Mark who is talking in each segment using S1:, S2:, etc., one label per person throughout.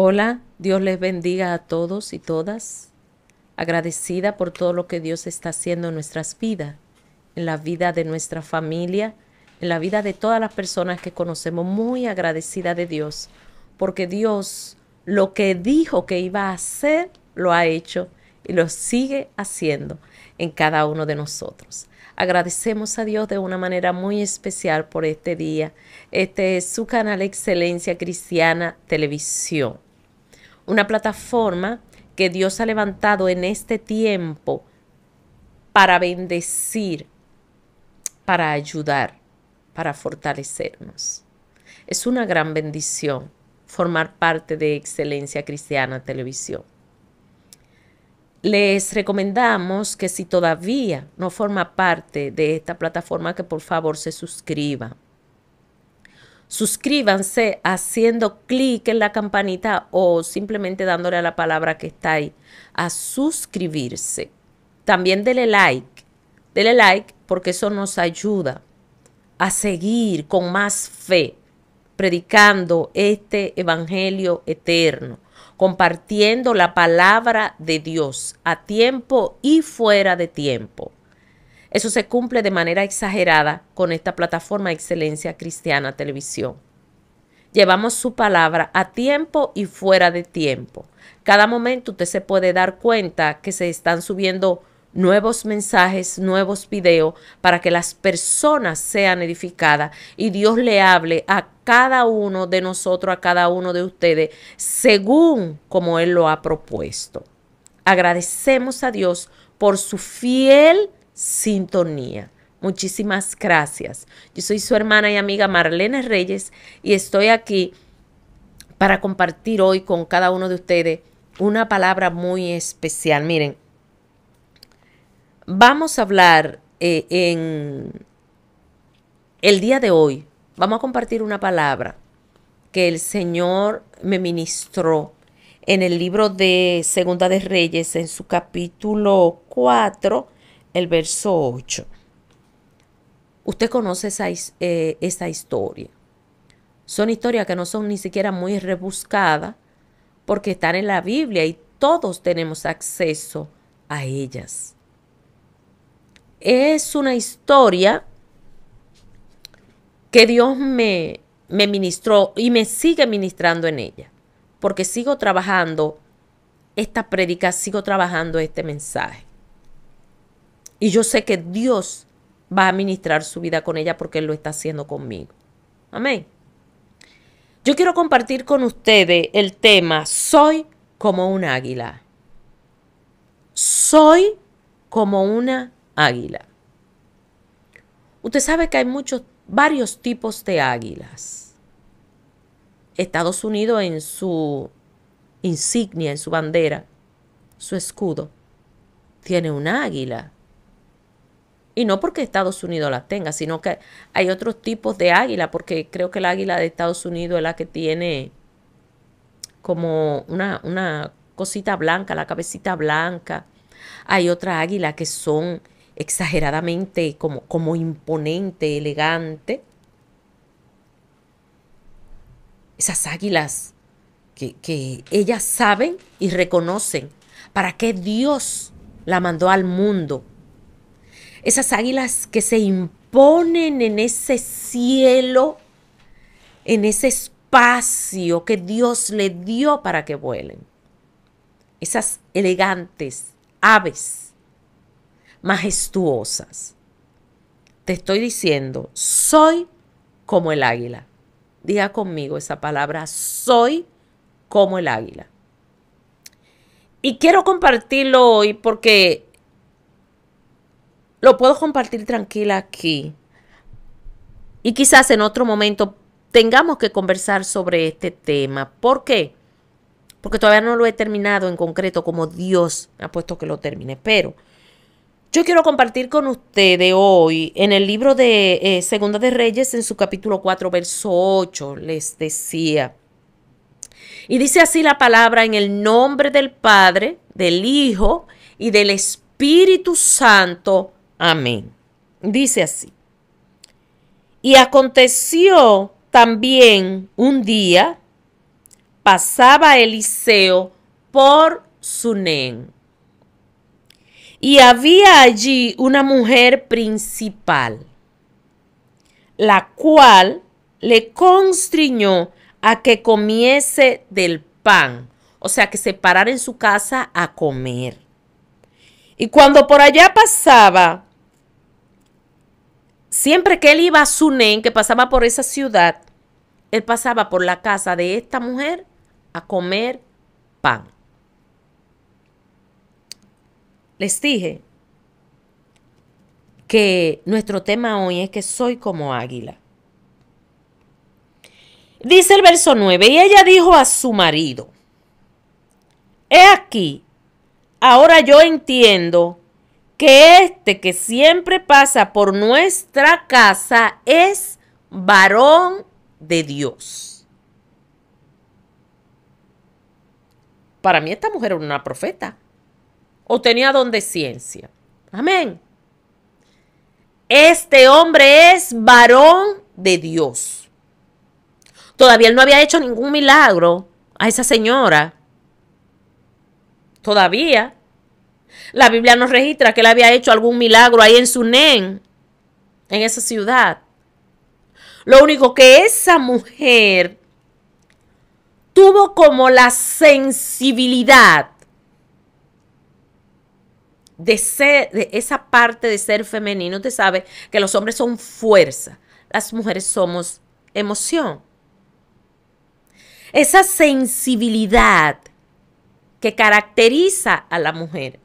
S1: Hola, Dios les bendiga a todos y todas. Agradecida por todo lo que Dios está haciendo en nuestras vidas, en la vida de nuestra familia, en la vida de todas las personas que conocemos. Muy agradecida de Dios, porque Dios lo que dijo que iba a hacer, lo ha hecho y lo sigue haciendo en cada uno de nosotros. Agradecemos a Dios de una manera muy especial por este día. Este es su canal Excelencia Cristiana Televisión una plataforma que Dios ha levantado en este tiempo para bendecir, para ayudar, para fortalecernos. Es una gran bendición formar parte de Excelencia Cristiana Televisión. Les recomendamos que si todavía no forma parte de esta plataforma, que por favor se suscriba suscríbanse haciendo clic en la campanita o simplemente dándole a la palabra que está ahí, a suscribirse. También dele like, dele like porque eso nos ayuda a seguir con más fe predicando este evangelio eterno, compartiendo la palabra de Dios a tiempo y fuera de tiempo. Eso se cumple de manera exagerada con esta plataforma Excelencia Cristiana Televisión. Llevamos su palabra a tiempo y fuera de tiempo. Cada momento usted se puede dar cuenta que se están subiendo nuevos mensajes, nuevos videos para que las personas sean edificadas y Dios le hable a cada uno de nosotros, a cada uno de ustedes, según como Él lo ha propuesto. Agradecemos a Dios por su fiel sintonía. Muchísimas gracias. Yo soy su hermana y amiga Marlene Reyes y estoy aquí para compartir hoy con cada uno de ustedes una palabra muy especial. Miren, vamos a hablar eh, en el día de hoy, vamos a compartir una palabra que el Señor me ministró en el libro de Segunda de Reyes, en su capítulo 4, el verso 8. Usted conoce eh, esa, historia. Son historias que no son ni siquiera muy rebuscadas porque están en la Biblia y todos tenemos acceso a ellas. Es una historia que Dios me, me ministró y me sigue ministrando en ella, porque sigo trabajando esta predica, sigo trabajando este mensaje. Y yo sé que Dios va a ministrar su vida con ella porque Él lo está haciendo conmigo. Amén. Yo quiero compartir con ustedes el tema Soy como un águila. Soy como una águila. Usted sabe que hay muchos, varios tipos de águilas. Estados Unidos en su insignia, en su bandera, su escudo, tiene un águila y no porque Estados Unidos las tenga, sino que hay otros tipos de águila, porque creo que la águila de Estados Unidos es la que tiene como una, una cosita blanca, la cabecita blanca. Hay otras águilas que son exageradamente como, como imponente, elegante. Esas águilas que, que ellas saben y reconocen para qué Dios la mandó al mundo esas águilas que se imponen en ese cielo, en ese espacio que Dios le dio para que vuelen. Esas elegantes aves majestuosas. Te estoy diciendo, soy como el águila. Diga conmigo esa palabra, soy como el águila. Y quiero compartirlo hoy porque lo puedo compartir tranquila aquí. Y quizás en otro momento tengamos que conversar sobre este tema. ¿Por qué? Porque todavía no lo he terminado en concreto como Dios ha puesto que lo termine. Pero yo quiero compartir con ustedes hoy en el libro de eh, Segunda de Reyes, en su capítulo 4, verso 8, les decía. Y dice así la palabra en el nombre del Padre, del Hijo y del Espíritu Santo. Amén. Dice así. Y aconteció también un día, pasaba Eliseo por Sunén. Y había allí una mujer principal, la cual le constriñó a que comiese del pan, o sea, que se parara en su casa a comer. Y cuando por allá pasaba, siempre que él iba a Sunen, que pasaba por esa ciudad, él pasaba por la casa de esta mujer a comer pan. Les dije que nuestro tema hoy es que soy como águila. Dice el verso 9, y ella dijo a su marido, he aquí, ahora yo entiendo que este que siempre pasa por nuestra casa es varón de Dios. Para mí esta mujer era una profeta o tenía don de ciencia. Amén. Este hombre es varón de Dios. Todavía él no había hecho ningún milagro a esa señora. Todavía la Biblia nos registra que él había hecho algún milagro ahí en Sunén, en esa ciudad. Lo único que esa mujer tuvo como la sensibilidad de ser, de esa parte de ser femenino, usted sabe que los hombres son fuerza, las mujeres somos emoción. Esa sensibilidad que caracteriza a la mujer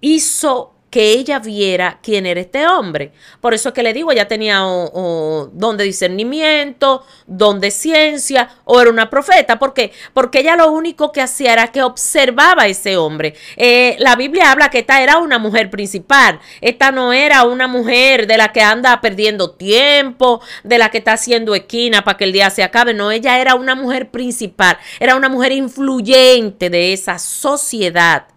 S1: hizo que ella viera quién era este hombre. Por eso que le digo, ella tenía don de discernimiento, don de ciencia, o era una profeta. ¿Por qué? Porque ella lo único que hacía era que observaba a ese hombre. Eh, la Biblia habla que esta era una mujer principal. Esta no era una mujer de la que anda perdiendo tiempo, de la que está haciendo esquina para que el día se acabe. No, ella era una mujer principal, era una mujer influyente de esa sociedad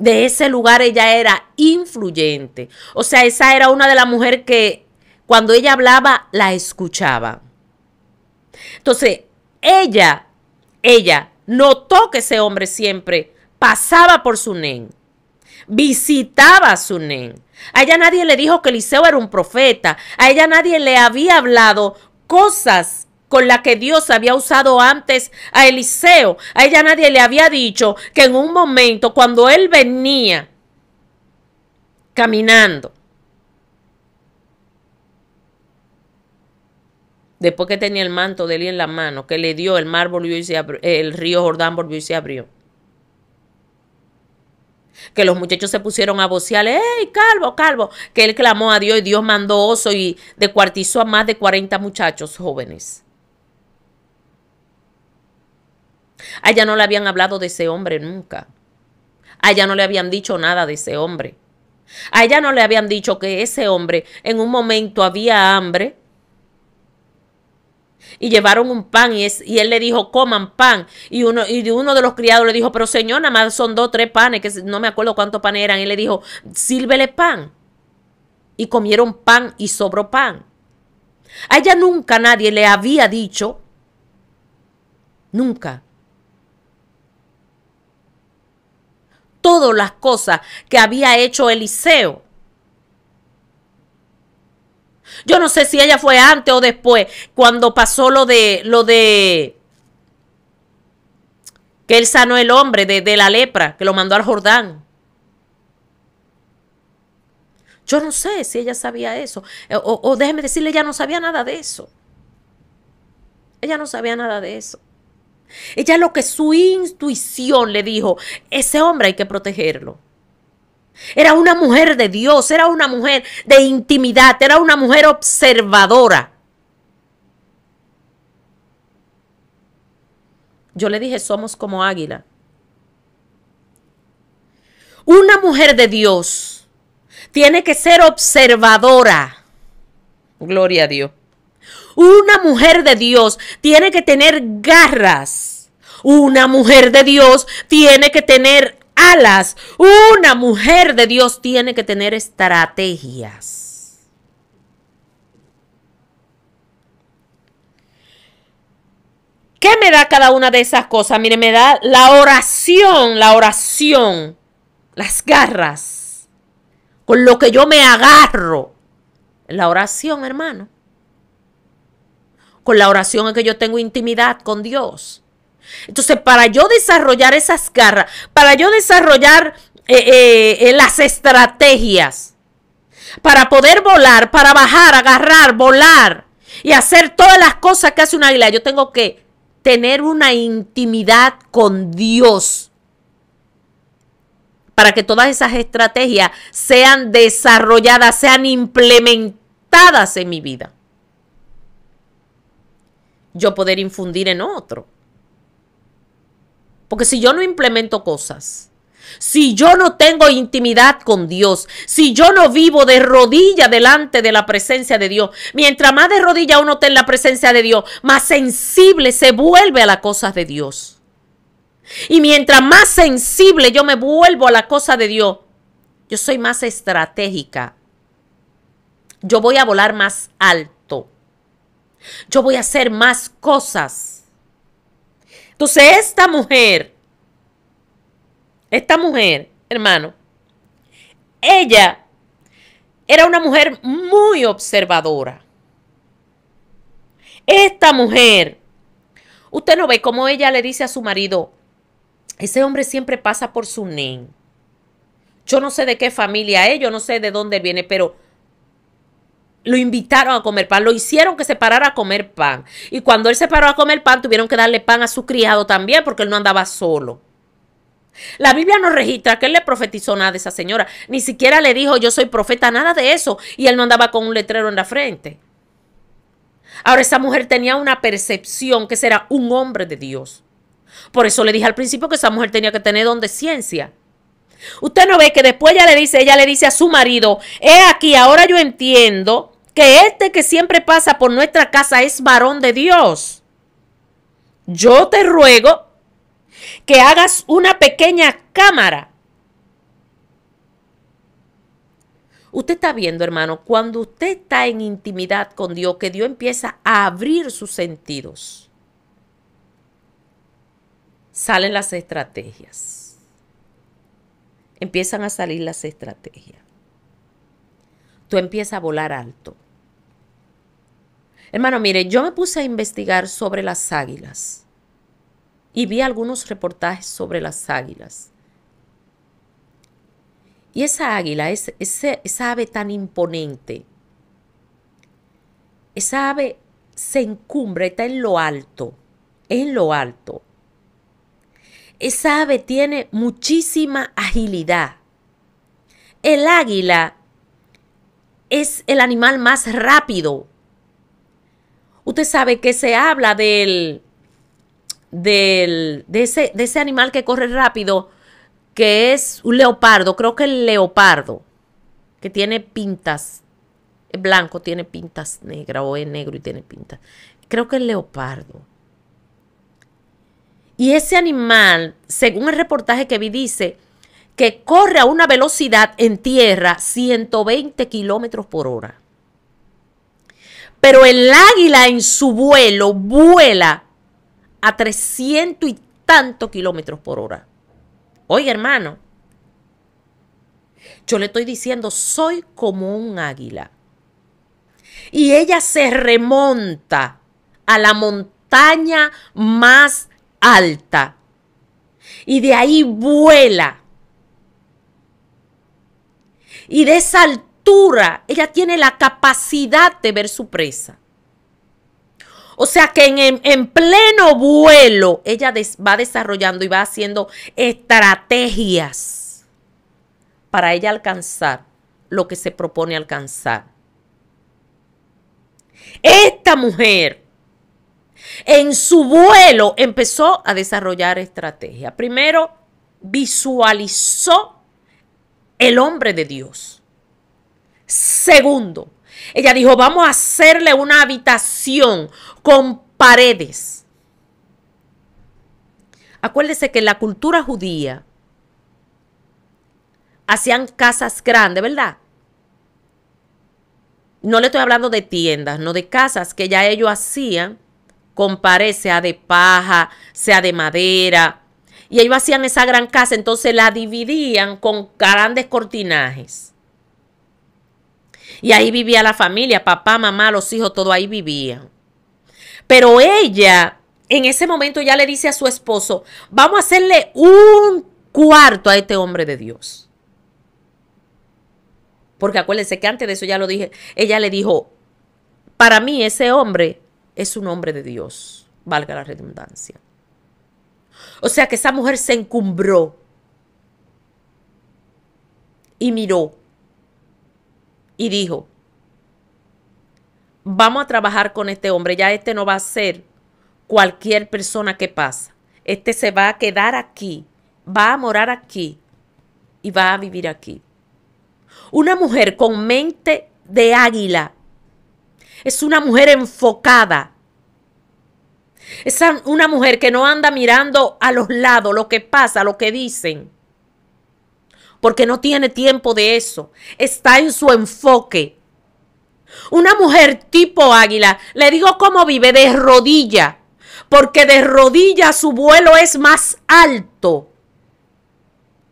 S1: de ese lugar ella era influyente. O sea, esa era una de las mujeres que cuando ella hablaba, la escuchaba. Entonces, ella, ella notó que ese hombre siempre pasaba por su nen, visitaba a su nen. A ella nadie le dijo que Eliseo era un profeta. A ella nadie le había hablado cosas con la que Dios había usado antes a Eliseo. A ella nadie le había dicho que en un momento cuando él venía caminando, después que tenía el manto de él en la mano, que le dio el mar volvió y se abrió, el río Jordán volvió y se abrió. Que los muchachos se pusieron a vocear, ¡Ey, calvo, calvo! Que él clamó a Dios y Dios mandó oso y descuartizó a más de 40 muchachos jóvenes. A ella no le habían hablado de ese hombre nunca. A ella no le habían dicho nada de ese hombre. A ella no le habían dicho que ese hombre en un momento había hambre y llevaron un pan y, él le dijo, coman pan. Y uno, y uno de los criados le dijo, pero señor, nada más son dos, tres panes, que no me acuerdo cuántos panes eran. Y él le dijo, sírvele pan. Y comieron pan y sobró pan. A ella nunca nadie le había dicho, nunca, todas las cosas que había hecho Eliseo. Yo no sé si ella fue antes o después, cuando pasó lo de lo de que él sanó el hombre de, la lepra, que lo mandó al Jordán. Yo no sé si ella sabía eso. Eh, o, o déjeme decirle, ella no sabía nada de eso. Ella no sabía nada de eso. Ella lo que su intuición le dijo, ese hombre hay que protegerlo. Era una mujer de Dios, era una mujer de intimidad, era una mujer observadora. Yo le dije, somos como águila. Una mujer de Dios tiene que ser observadora. Gloria a Dios. Una mujer de Dios tiene que tener garras. Una mujer de Dios tiene que tener alas. Una mujer de Dios tiene que tener estrategias. ¿Qué me da cada una de esas cosas? Mire, me da la oración, la oración, las garras, con lo que yo me agarro. La oración, hermano la oración es que yo tengo intimidad con Dios. Entonces, para yo desarrollar esas garras, para yo desarrollar eh, eh, eh, las estrategias, para poder volar, para bajar, agarrar, volar y hacer todas las cosas que hace un águila, yo tengo que tener una intimidad con Dios para que todas esas estrategias sean desarrolladas, sean implementadas en mi vida yo poder infundir en otro. Porque si yo no implemento cosas, si yo no tengo intimidad con Dios, si yo no vivo de rodilla delante de la presencia de Dios, mientras más de rodilla uno esté en la presencia de Dios, más sensible se vuelve a las cosas de Dios. Y mientras más sensible yo me vuelvo a la cosa de Dios, yo soy más estratégica. Yo voy a volar más alto yo voy a hacer más cosas. Entonces esta mujer, esta mujer, hermano, ella era una mujer muy observadora. Esta mujer, usted no ve cómo ella le dice a su marido, ese hombre siempre pasa por su nen. Yo no sé de qué familia es, yo no sé de dónde viene, pero lo invitaron a comer pan, lo hicieron que se parara a comer pan. Y cuando él se paró a comer pan, tuvieron que darle pan a su criado también porque él no andaba solo. La Biblia no registra que él le profetizó nada a esa señora, ni siquiera le dijo yo soy profeta, nada de eso, y él no andaba con un letrero en la frente. Ahora esa mujer tenía una percepción que será un hombre de Dios. Por eso le dije al principio que esa mujer tenía que tener don de ciencia. Usted no ve que después ella le dice, ella le dice a su marido, he aquí, ahora yo entiendo que este que siempre pasa por nuestra casa es varón de Dios. Yo te ruego que hagas una pequeña cámara. Usted está viendo, hermano, cuando usted está en intimidad con Dios, que Dios empieza a abrir sus sentidos, salen las estrategias empiezan a salir las estrategias. Tú empiezas a volar alto. Hermano, mire, yo me puse a investigar sobre las águilas y vi algunos reportajes sobre las águilas. Y esa águila, es, ese, esa ave tan imponente, esa ave se encumbre está en lo alto, en lo alto. Esa ave tiene muchísima agilidad. El águila es el animal más rápido. Usted sabe que se habla del, de, ese, de ese animal que corre rápido, que es un leopardo, creo que el leopardo, que tiene pintas es blanco, tiene pintas negras, o es negro y tiene pintas. Creo que el leopardo. Y ese animal, según el reportaje que vi, dice que corre a una velocidad en tierra 120 kilómetros por hora. Pero el águila en su vuelo vuela a 300 y tantos kilómetros por hora. Oye, hermano, yo le estoy diciendo, soy como un águila. Y ella se remonta a la montaña más alta y de ahí vuela. Y de esa altura ella tiene la capacidad de ver su presa. O sea que en, pleno vuelo ella va desarrollando y va haciendo estrategias para ella alcanzar lo que se propone alcanzar. Esta mujer en su vuelo empezó a desarrollar estrategia. Primero, visualizó el hombre de Dios. Segundo, ella dijo, vamos a hacerle una habitación con paredes. Acuérdese que en la cultura judía hacían casas grandes, ¿verdad? No le estoy hablando de tiendas, no de casas que ya ellos hacían compare sea de paja, sea de madera. Y ellos hacían esa gran casa, entonces la dividían con grandes cortinajes. Y ahí vivía la familia, papá, mamá, los hijos, todo ahí vivían. Pero ella, en ese momento, ya le dice a su esposo, vamos a hacerle un cuarto a este hombre de Dios. Porque acuérdense que antes de eso ya lo dije, ella le dijo, para mí ese hombre es un hombre de Dios, valga la redundancia. O sea que esa mujer se encumbró y miró y dijo, vamos a trabajar con este hombre, ya este no va a ser cualquier persona que pasa, este se va a quedar aquí, va a morar aquí y va a vivir aquí. Una mujer con mente de águila es una mujer enfocada. Es una mujer que no anda mirando a los lados lo que pasa, lo que dicen. Porque no tiene tiempo de eso. Está en su enfoque. Una mujer tipo águila, le digo cómo vive de rodilla. Porque de rodilla su vuelo es más alto.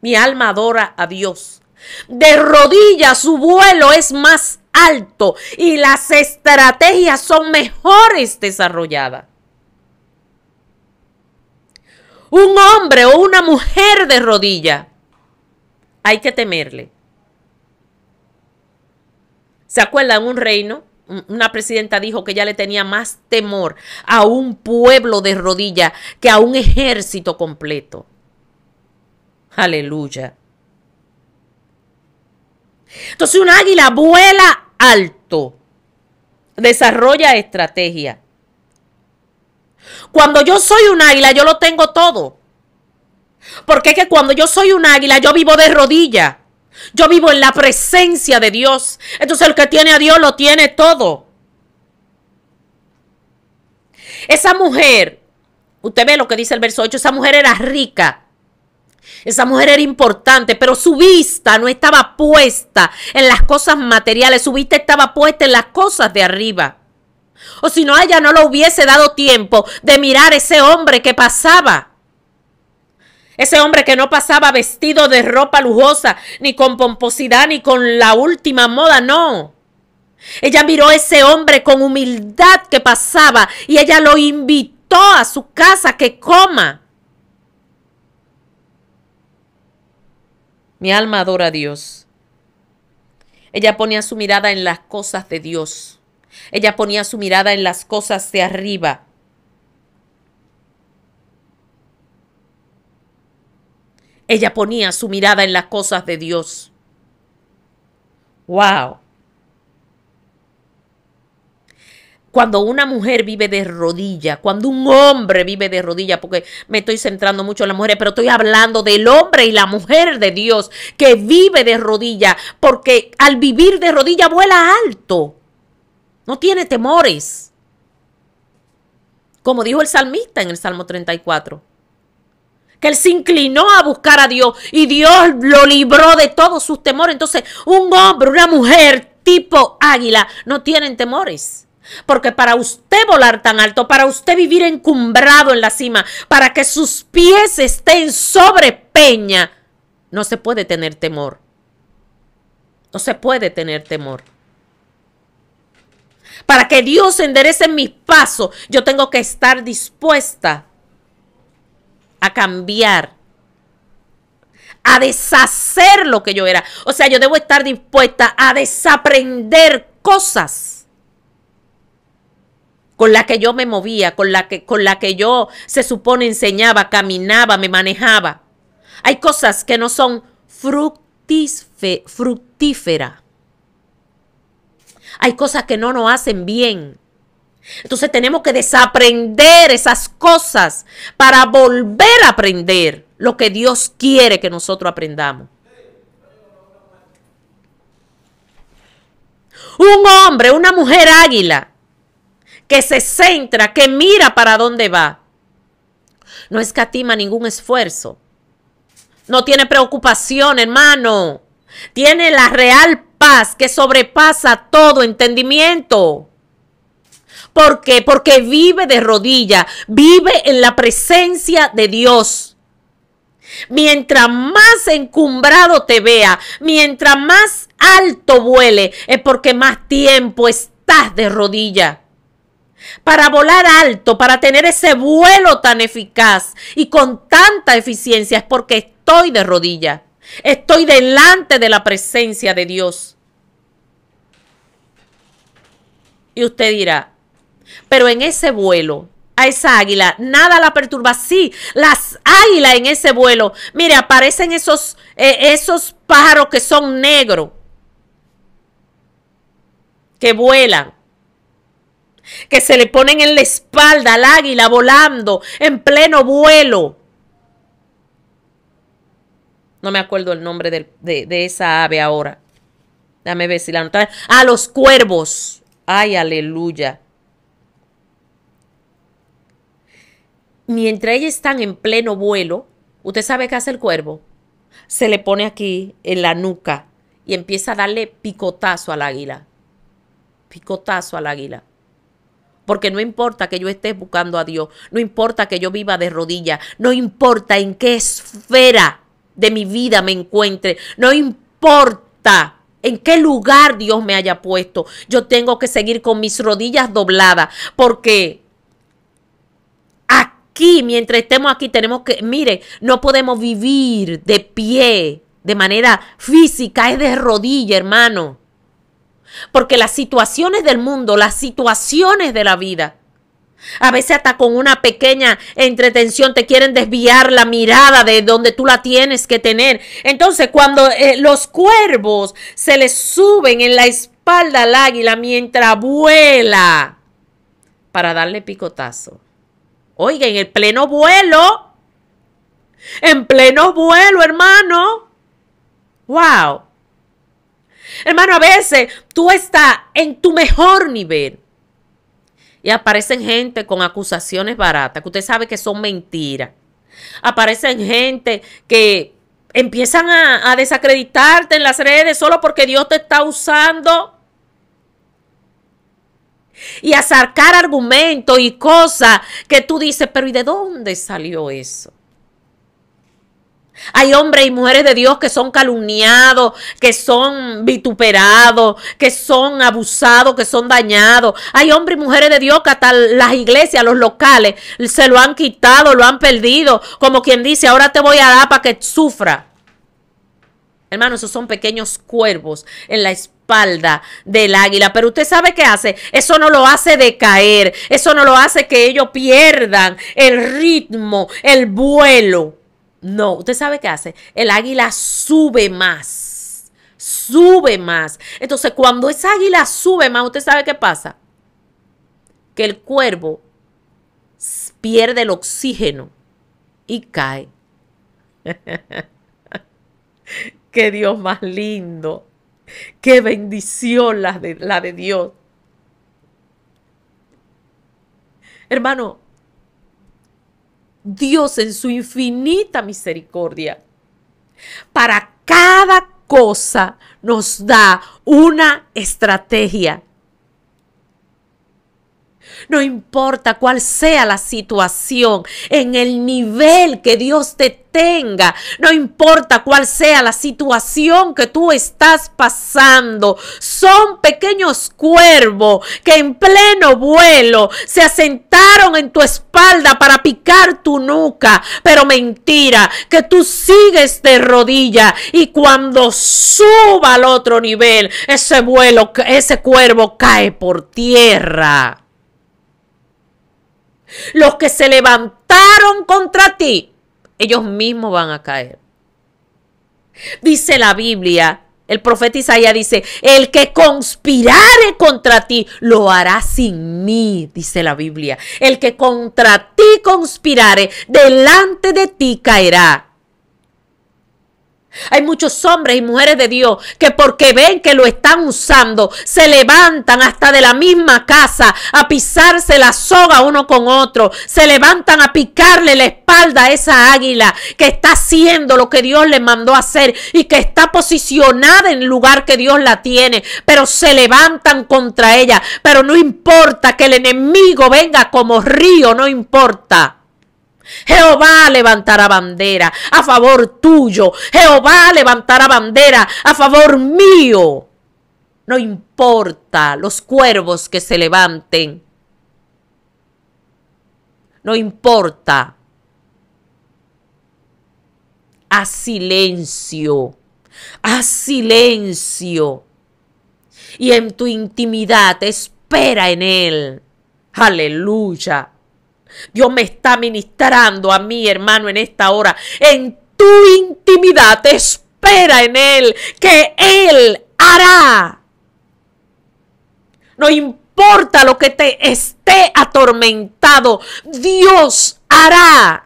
S1: Mi alma adora a Dios. De rodilla, su vuelo es más alto y las estrategias son mejores desarrolladas. Un hombre o una mujer de rodilla, hay que temerle. ¿Se acuerdan un reino? Una presidenta dijo que ya le tenía más temor a un pueblo de rodilla que a un ejército completo. Aleluya. Entonces un águila vuela alto, desarrolla estrategia. Cuando yo soy un águila, yo lo tengo todo. Porque es que cuando yo soy un águila, yo vivo de rodillas. Yo vivo en la presencia de Dios. Entonces el que tiene a Dios lo tiene todo. Esa mujer, usted ve lo que dice el verso 8, esa mujer era rica. Esa mujer era importante, pero su vista no estaba puesta en las cosas materiales, su vista estaba puesta en las cosas de arriba. O si no, ella no le hubiese dado tiempo de mirar ese hombre que pasaba. Ese hombre que no pasaba vestido de ropa lujosa, ni con pomposidad, ni con la última moda, no. Ella miró a ese hombre con humildad que pasaba y ella lo invitó a su casa que coma. Mi alma adora a Dios. Ella ponía su mirada en las cosas de Dios. Ella ponía su mirada en las cosas de arriba. Ella ponía su mirada en las cosas de Dios. ¡Wow! cuando una mujer vive de rodilla, cuando un hombre vive de rodilla, porque me estoy centrando mucho en las mujeres, pero estoy hablando del hombre y la mujer de Dios que vive de rodilla, porque al vivir de rodilla vuela alto, no tiene temores. Como dijo el salmista en el Salmo 34, que él se inclinó a buscar a Dios y Dios lo libró de todos sus temores. Entonces, un hombre, una mujer tipo águila no tienen temores. Porque para usted volar tan alto, para usted vivir encumbrado en la cima, para que sus pies estén sobre peña, no se puede tener temor. No se puede tener temor. Para que Dios enderece mis pasos, yo tengo que estar dispuesta a cambiar, a deshacer lo que yo era. O sea, yo debo estar dispuesta a desaprender cosas con la que yo me movía, con la que, con la que yo se supone enseñaba, caminaba, me manejaba. Hay cosas que no son fructíferas. Hay cosas que no nos hacen bien. Entonces tenemos que desaprender esas cosas para volver a aprender lo que Dios quiere que nosotros aprendamos. Un hombre, una mujer águila, que se centra, que mira para dónde va. No escatima ningún esfuerzo. No tiene preocupación, hermano. Tiene la real paz que sobrepasa todo entendimiento. ¿Por qué? Porque vive de rodilla, vive en la presencia de Dios. Mientras más encumbrado te vea, mientras más alto vuele, es porque más tiempo estás de rodilla para volar alto, para tener ese vuelo tan eficaz y con tanta eficiencia, es porque estoy de rodilla, estoy delante de la presencia de Dios. Y usted dirá, pero en ese vuelo, a esa águila, nada la perturba. Sí, las águilas en ese vuelo, mire, aparecen esos, eh, esos pájaros que son negros, que vuelan que se le ponen en la espalda al águila volando en pleno vuelo. No me acuerdo el nombre de, esa ave ahora. Dame ver si la notan. A ah, los cuervos. Ay, aleluya. Mientras ellos están en pleno vuelo, ¿usted sabe qué hace el cuervo? Se le pone aquí en la nuca y empieza a darle picotazo al águila. Picotazo al águila. Porque no importa que yo esté buscando a Dios, no importa que yo viva de rodillas, no importa en qué esfera de mi vida me encuentre, no importa en qué lugar Dios me haya puesto, yo tengo que seguir con mis rodillas dobladas porque aquí, mientras estemos aquí, tenemos que, mire, no podemos vivir de pie, de manera física, es de rodilla, hermano. Porque las situaciones del mundo, las situaciones de la vida, a veces hasta con una pequeña entretención te quieren desviar la mirada de donde tú la tienes que tener. Entonces cuando eh, los cuervos se les suben en la espalda al águila mientras vuela para darle picotazo. Oiga, en el pleno vuelo. En pleno vuelo, hermano. ¡Wow! Hermano, a veces tú estás en tu mejor nivel. Y aparecen gente con acusaciones baratas, que usted sabe que son mentiras. Aparecen gente que empiezan a, desacreditarte en las redes solo porque Dios te está usando. Y a sacar argumentos y cosas que tú dices, pero ¿y de dónde salió eso? Hay hombres y mujeres de Dios que son calumniados, que son vituperados, que son abusados, que son dañados. Hay hombres y mujeres de Dios que hasta las iglesias, los locales, se lo han quitado, lo han perdido. Como quien dice, ahora te voy a dar para que sufra. Hermano, esos son pequeños cuervos en la espalda del águila. Pero usted sabe qué hace. Eso no lo hace decaer. Eso no lo hace que ellos pierdan el ritmo, el vuelo. No, usted sabe qué hace. El águila sube más. Sube más. Entonces, cuando esa águila sube más, usted sabe qué pasa. Que el cuervo pierde el oxígeno y cae. qué Dios más lindo. Qué bendición la de, la de Dios. Hermano, Dios en su infinita misericordia, para cada cosa nos da una estrategia no importa cuál sea la situación, en el nivel que Dios te tenga, no importa cuál sea la situación que tú estás pasando, son pequeños cuervos que en pleno vuelo se asentaron en tu espalda para picar tu nuca, pero mentira, que tú sigues de rodilla y cuando suba al otro nivel, ese vuelo, ese cuervo cae por tierra. Los que se levantaron contra ti, ellos mismos van a caer. Dice la Biblia, el profeta Isaías dice, el que conspirare contra ti, lo hará sin mí, dice la Biblia. El que contra ti conspirare, delante de ti caerá. Hay muchos hombres y mujeres de Dios que porque ven que lo están usando, se levantan hasta de la misma casa a pisarse la soga uno con otro, se levantan a picarle la espalda a esa águila que está haciendo lo que Dios le mandó hacer y que está posicionada en el lugar que Dios la tiene, pero se levantan contra ella, pero no importa que el enemigo venga como río, no importa. Jehová levantará bandera a favor tuyo. Jehová levantará bandera a favor mío. No importa los cuervos que se levanten. No importa. Haz silencio. Haz silencio. Y en tu intimidad espera en Él. Aleluya. Dios me está ministrando a mí, hermano, en esta hora. En tu intimidad, espera en Él, que Él hará. No importa lo que te esté atormentado, Dios hará.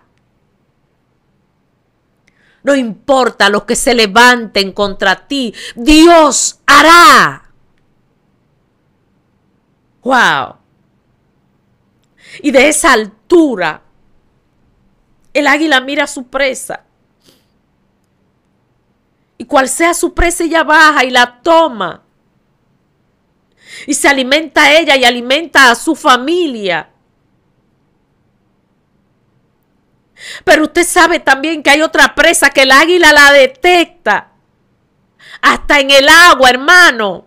S1: No importa lo que se levanten contra ti, Dios hará. Wow. Y de esa altura el águila mira su presa. Y cual sea su presa, ella baja y la toma. Y se alimenta a ella y alimenta a su familia. Pero usted sabe también que hay otra presa que el águila la detecta. Hasta en el agua, hermano.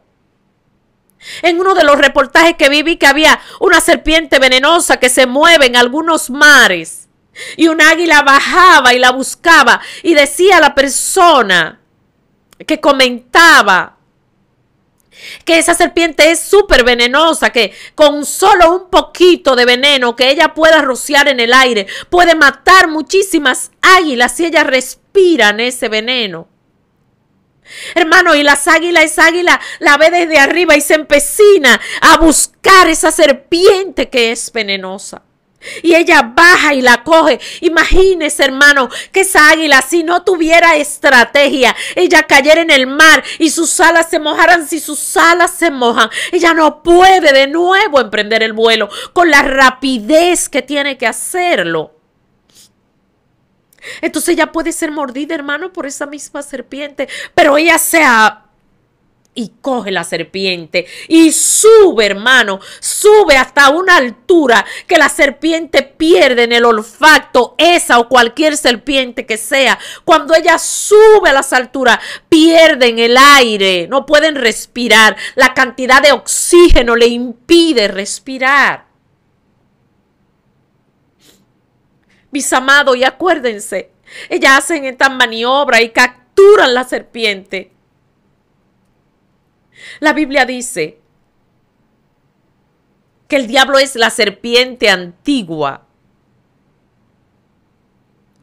S1: En uno de los reportajes que viví que había una serpiente venenosa que se mueve en algunos mares y un águila bajaba y la buscaba y decía la persona que comentaba que esa serpiente es súper venenosa, que con solo un poquito de veneno que ella pueda rociar en el aire puede matar muchísimas águilas si ellas respiran ese veneno. Hermano, y las águilas, esa águila la ve desde arriba y se empecina a buscar esa serpiente que es venenosa. Y ella baja y la coge. Imagínese, hermano, que esa águila, si no tuviera estrategia, ella cayera en el mar y sus alas se mojaran. Si sus alas se mojan, ella no puede de nuevo emprender el vuelo con la rapidez que tiene que hacerlo. Entonces ella puede ser mordida, hermano, por esa misma serpiente. Pero ella sea y coge la serpiente y sube, hermano, sube hasta una altura que la serpiente pierde en el olfato, esa o cualquier serpiente que sea. Cuando ella sube a las alturas, pierden el aire, no pueden respirar, la cantidad de oxígeno le impide respirar. Mis y acuérdense, ellas hacen esta maniobra y capturan la serpiente. La Biblia dice que el diablo es la serpiente antigua.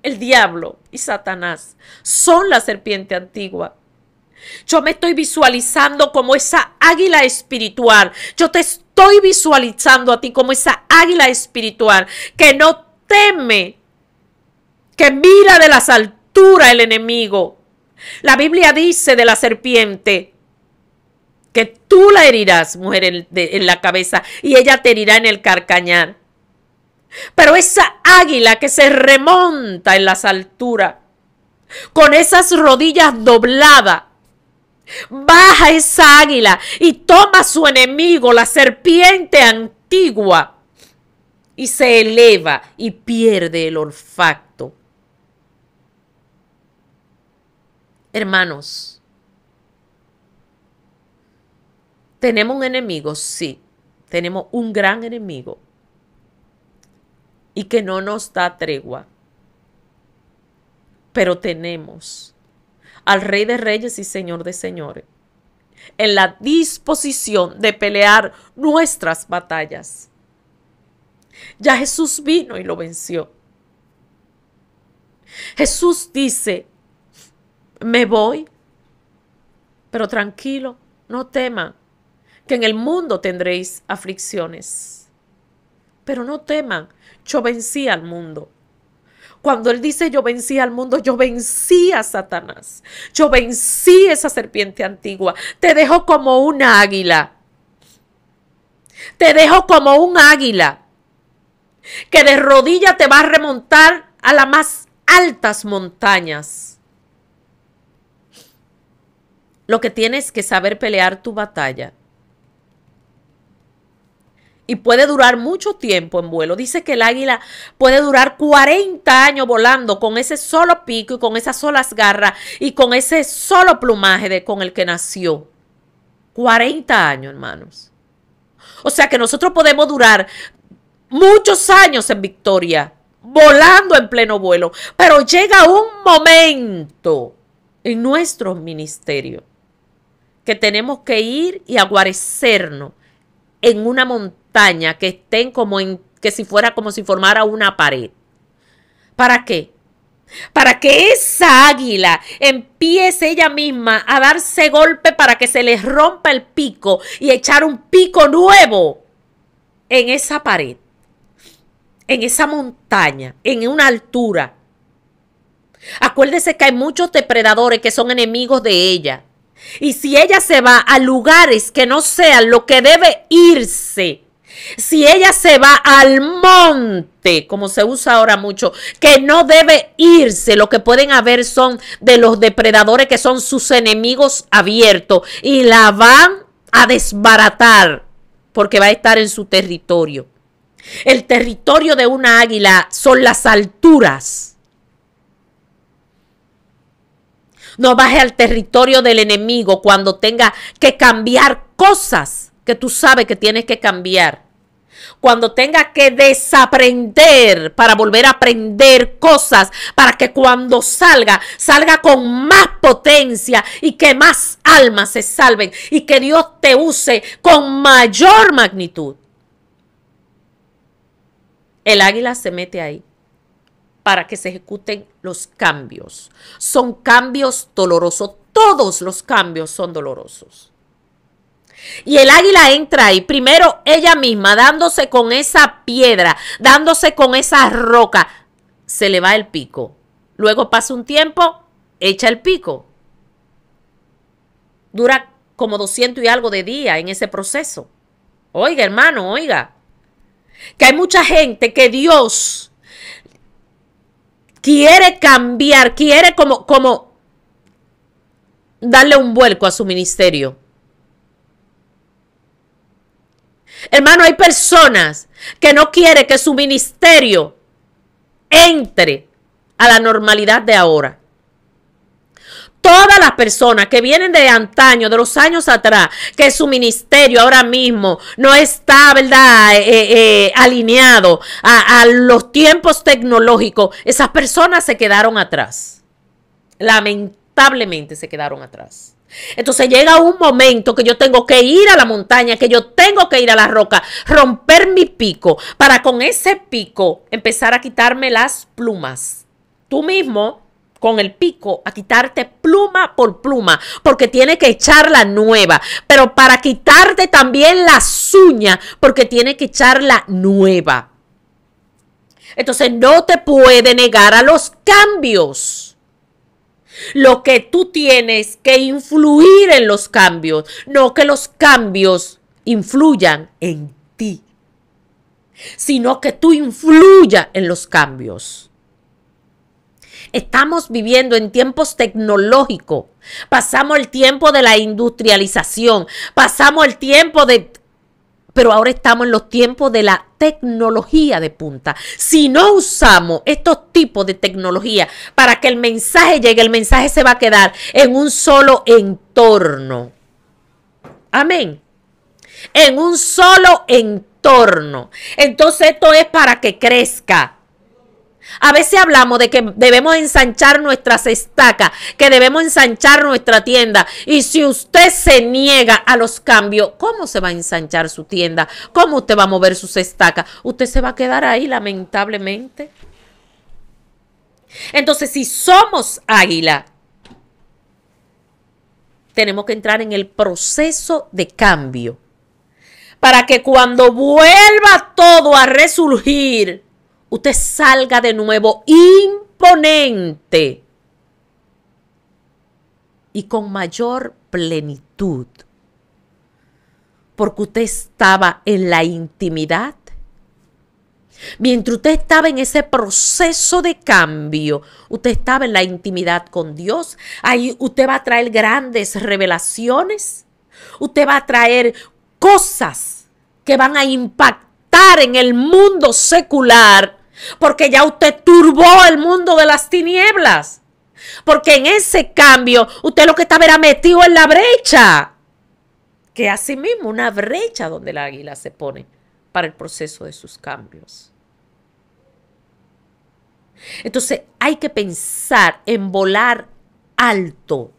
S1: El diablo y Satanás son la serpiente antigua. Yo me estoy visualizando como esa águila espiritual. Yo te estoy visualizando a ti como esa águila espiritual que no teme que mira de las alturas el enemigo. La Biblia dice de la serpiente que tú la herirás, mujer, en, la cabeza y ella te herirá en el carcañar. Pero esa águila que se remonta en las alturas, con esas rodillas dobladas, baja esa águila y toma a su enemigo, la serpiente antigua, y se eleva y pierde el olfato. Hermanos, ¿tenemos un enemigo? Sí, tenemos un gran enemigo y que no nos da tregua. Pero tenemos al Rey de Reyes y Señor de Señores en la disposición de pelear nuestras batallas. Ya Jesús vino y lo venció. Jesús dice, me voy. Pero tranquilo, no tema, que en el mundo tendréis aflicciones. Pero no teman, yo vencí al mundo. Cuando él dice yo vencí al mundo, yo vencí a Satanás. Yo vencí esa serpiente antigua. Te dejo como un águila. Te dejo como un águila que de rodilla te va a remontar a las más altas montañas lo que tienes que saber pelear tu batalla. Y puede durar mucho tiempo en vuelo. Dice que el águila puede durar 40 años volando con ese solo pico y con esas solas garras y con ese solo plumaje de, con el que nació. 40 años, hermanos. O sea que nosotros podemos durar muchos años en victoria, volando en pleno vuelo, pero llega un momento en nuestro ministerio que tenemos que ir y aguarecernos en una montaña que estén como en, que si fuera como si formara una pared. ¿Para qué? Para que esa águila empiece ella misma a darse golpe para que se le rompa el pico y echar un pico nuevo en esa pared, en esa montaña, en una altura. Acuérdese que hay muchos depredadores que son enemigos de ella y si ella se va a lugares que no sean lo que debe irse, si ella se va al monte, como se usa ahora mucho, que no debe irse, lo que pueden haber son de los depredadores que son sus enemigos abiertos y la van a desbaratar porque va a estar en su territorio. El territorio de una águila son las alturas. No baje al territorio del enemigo cuando tenga que cambiar cosas que tú sabes que tienes que cambiar. Cuando tenga que desaprender para volver a aprender cosas, para que cuando salga, salga con más potencia y que más almas se salven y que Dios te use con mayor magnitud. El águila se mete ahí para que se ejecuten los cambios. Son cambios dolorosos. Todos los cambios son dolorosos. Y el águila entra ahí, primero ella misma, dándose con esa piedra, dándose con esa roca, se le va el pico. Luego pasa un tiempo, echa el pico. Dura como 200 y algo de día en ese proceso. Oiga, hermano, oiga. Que hay mucha gente que Dios quiere cambiar, quiere como, como darle un vuelco a su ministerio. Hermano, hay personas que no quiere que su ministerio entre a la normalidad de ahora todas las personas que vienen de antaño, de los años atrás, que su ministerio ahora mismo no está, ¿verdad?, eh, eh, eh, alineado a, a los tiempos tecnológicos, esas personas se quedaron atrás. Lamentablemente se quedaron atrás. Entonces llega un momento que yo tengo que ir a la montaña, que yo tengo que ir a la roca, romper mi pico, para con ese pico empezar a quitarme las plumas. Tú mismo con el pico a quitarte pluma por pluma, porque tiene que echar la nueva, pero para quitarte también las uñas, porque tiene que echar la nueva. Entonces no te puede negar a los cambios. Lo que tú tienes que influir en los cambios, no que los cambios influyan en ti, sino que tú influya en los cambios. Estamos viviendo en tiempos tecnológicos. Pasamos el tiempo de la industrialización. Pasamos el tiempo de... Pero ahora estamos en los tiempos de la tecnología de punta. Si no usamos estos tipos de tecnología para que el mensaje llegue, el mensaje se va a quedar en un solo entorno. Amén. En un solo entorno. Entonces esto es para que crezca. A veces hablamos de que debemos ensanchar nuestras estacas, que debemos ensanchar nuestra tienda. Y si usted se niega a los cambios, ¿cómo se va a ensanchar su tienda? ¿Cómo usted va a mover sus estacas? Usted se va a quedar ahí, lamentablemente. Entonces, si somos águila, tenemos que entrar en el proceso de cambio para que cuando vuelva todo a resurgir, usted salga de nuevo imponente y con mayor plenitud. Porque usted estaba en la intimidad. Mientras usted estaba en ese proceso de cambio, usted estaba en la intimidad con Dios. Ahí usted va a traer grandes revelaciones. Usted va a traer cosas que van a impactar en el mundo secular porque ya usted turbó el mundo de las tinieblas. Porque en ese cambio usted lo que está verá metido en la brecha. Que así mismo una brecha donde la águila se pone para el proceso de sus cambios. Entonces hay que pensar en volar alto.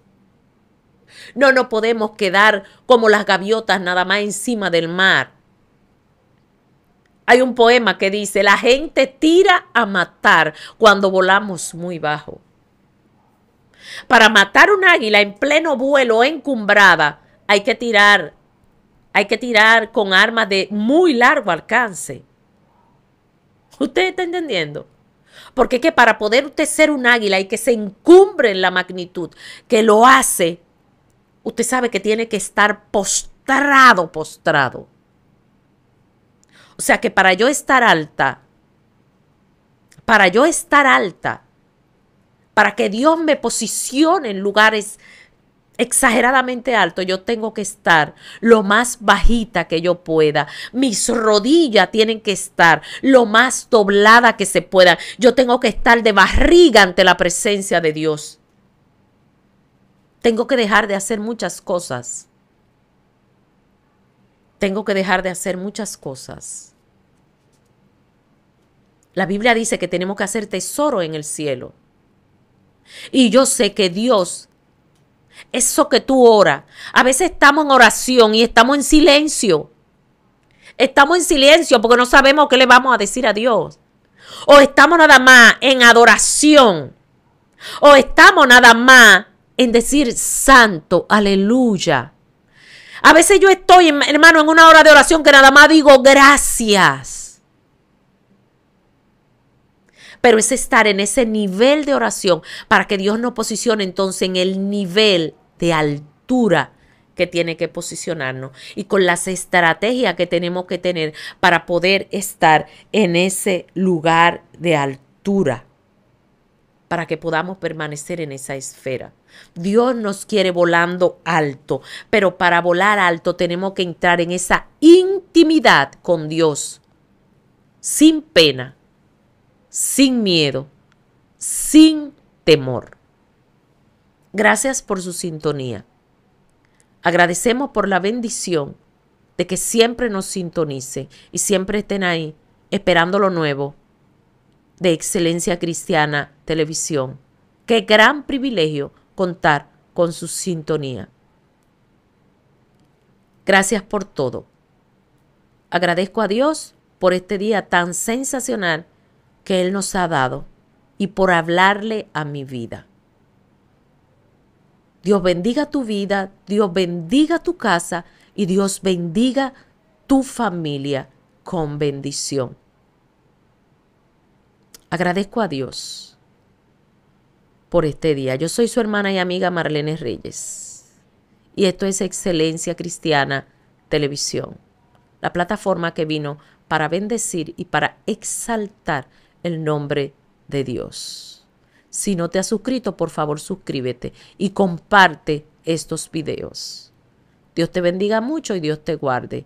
S1: No nos podemos quedar como las gaviotas nada más encima del mar. Hay un poema que dice, la gente tira a matar cuando volamos muy bajo. Para matar un águila en pleno vuelo, encumbrada, hay que tirar, hay que tirar con armas de muy largo alcance. ¿Usted está entendiendo? Porque que para poder usted ser un águila y que se encumbre en la magnitud que lo hace, usted sabe que tiene que estar postrado, postrado. O sea que para yo estar alta, para yo estar alta, para que Dios me posicione en lugares exageradamente altos, yo tengo que estar lo más bajita que yo pueda. Mis rodillas tienen que estar lo más doblada que se pueda. Yo tengo que estar de barriga ante la presencia de Dios. Tengo que dejar de hacer muchas cosas. Tengo que dejar de hacer muchas cosas la Biblia dice que tenemos que hacer tesoro en el cielo. Y yo sé que Dios, eso que tú oras, a veces estamos en oración y estamos en silencio. Estamos en silencio porque no sabemos qué le vamos a decir a Dios. O estamos nada más en adoración. O estamos nada más en decir santo, aleluya. A veces yo estoy, hermano, en una hora de oración que nada más digo gracias pero es estar en ese nivel de oración para que Dios nos posicione entonces en el nivel de altura que tiene que posicionarnos y con las estrategias que tenemos que tener para poder estar en ese lugar de altura para que podamos permanecer en esa esfera. Dios nos quiere volando alto, pero para volar alto tenemos que entrar en esa intimidad con Dios, sin pena, sin miedo, sin temor. Gracias por su sintonía. Agradecemos por la bendición de que siempre nos sintonice y siempre estén ahí esperando lo nuevo de Excelencia Cristiana Televisión. Qué gran privilegio contar con su sintonía. Gracias por todo. Agradezco a Dios por este día tan sensacional que Él nos ha dado y por hablarle a mi vida. Dios bendiga tu vida, Dios bendiga tu casa y Dios bendiga tu familia con bendición. Agradezco a Dios por este día. Yo soy su hermana y amiga Marlene Reyes y esto es Excelencia Cristiana Televisión, la plataforma que vino para bendecir y para exaltar el nombre de Dios. Si no te has suscrito, por favor suscríbete y comparte estos videos. Dios te bendiga mucho y Dios te guarde.